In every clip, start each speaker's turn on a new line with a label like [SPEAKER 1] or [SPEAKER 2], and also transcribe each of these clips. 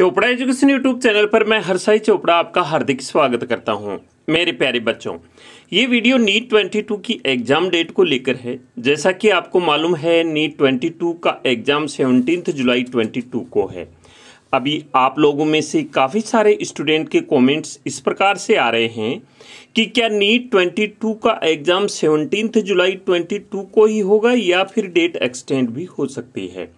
[SPEAKER 1] Chopra education YouTube channel पर मैं हरसाई चोपड़ा आपका हार्दिक स्वागत करता हूं मेरे प्यारे बच्चों ये वीडियो नीट 22 की एग्जाम डेट को लेकर है जैसा कि आपको मालूम है नीट 22 का एग्जाम सेवनटीन जुलाई 22 को है अभी आप लोगों में से काफ़ी सारे स्टूडेंट के कमेंट्स इस प्रकार से आ रहे हैं कि क्या नीट 22 का एग्ज़ाम सेवनटीन जुलाई 22 को ही होगा या फिर डेट एक्सटेंड भी हो सकती है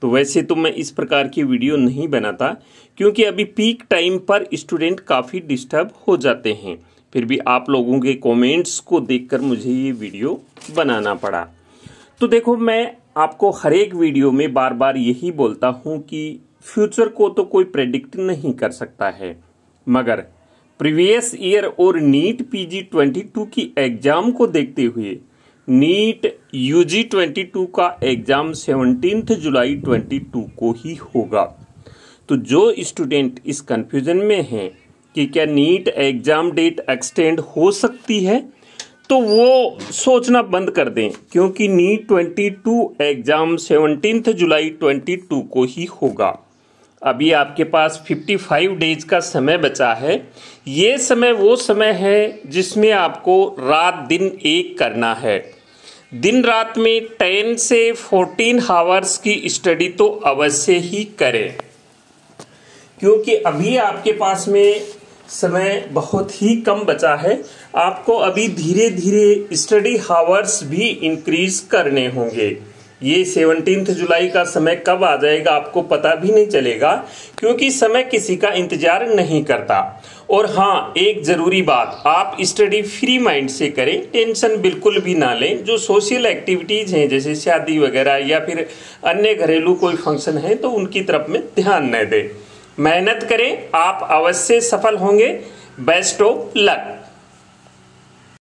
[SPEAKER 1] तो वैसे तो मैं इस प्रकार की वीडियो नहीं बनाता क्योंकि अभी पीक टाइम पर स्टूडेंट काफ़ी डिस्टर्ब हो जाते हैं फिर भी आप लोगों के कमेंट्स को देखकर मुझे ये वीडियो बनाना पड़ा तो देखो मैं आपको हर एक वीडियो में बार बार यही बोलता हूँ कि फ्यूचर को तो कोई प्रेडिक्ट नहीं कर सकता है मगर प्रीवियस ईयर और नीट पीजी 22 की एग्जाम को देखते हुए नीट यूजी 22 का एग्ज़ाम 17 जुलाई 22 को ही होगा तो जो स्टूडेंट इस कन्फ्यूज़न में हैं कि क्या नीट एग्ज़ाम डेट एक्सटेंड हो सकती है तो वो सोचना बंद कर दें क्योंकि नीट 22 एग्ज़ाम 17 जुलाई 22 को ही होगा अभी आपके पास 55 डेज का समय बचा है ये समय वो समय है जिसमें आपको रात दिन एक करना है दिन रात में टेन से फोर्टीन हावर्स की स्टडी तो अवश्य ही करें क्योंकि अभी आपके पास में समय बहुत ही कम बचा है आपको अभी धीरे धीरे स्टडी हावर्स भी इंक्रीज करने होंगे ये सेवनटीन जुलाई का समय कब आ जाएगा आपको पता भी नहीं चलेगा क्योंकि समय किसी का इंतजार नहीं करता और हाँ एक ज़रूरी बात आप स्टडी फ्री माइंड से करें टेंशन बिल्कुल भी ना लें जो सोशल एक्टिविटीज़ हैं जैसे शादी वगैरह या फिर अन्य घरेलू कोई फंक्शन है तो उनकी तरफ में ध्यान न दें मेहनत करें आप अवश्य सफल होंगे बेस्ट ऑफ लक